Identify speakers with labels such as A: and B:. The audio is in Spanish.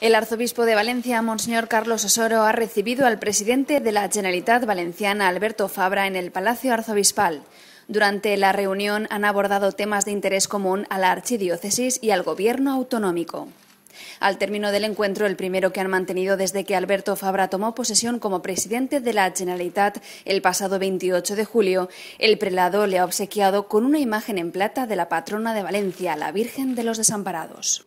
A: El arzobispo de Valencia, Monseñor Carlos Osoro, ha recibido al presidente de la Generalitat Valenciana, Alberto Fabra, en el Palacio Arzobispal. Durante la reunión han abordado temas de interés común a la archidiócesis y al gobierno autonómico. Al término del encuentro, el primero que han mantenido desde que Alberto Fabra tomó posesión como presidente de la Generalitat el pasado 28 de julio, el prelado le ha obsequiado con una imagen en plata de la patrona de Valencia, la Virgen de los Desamparados.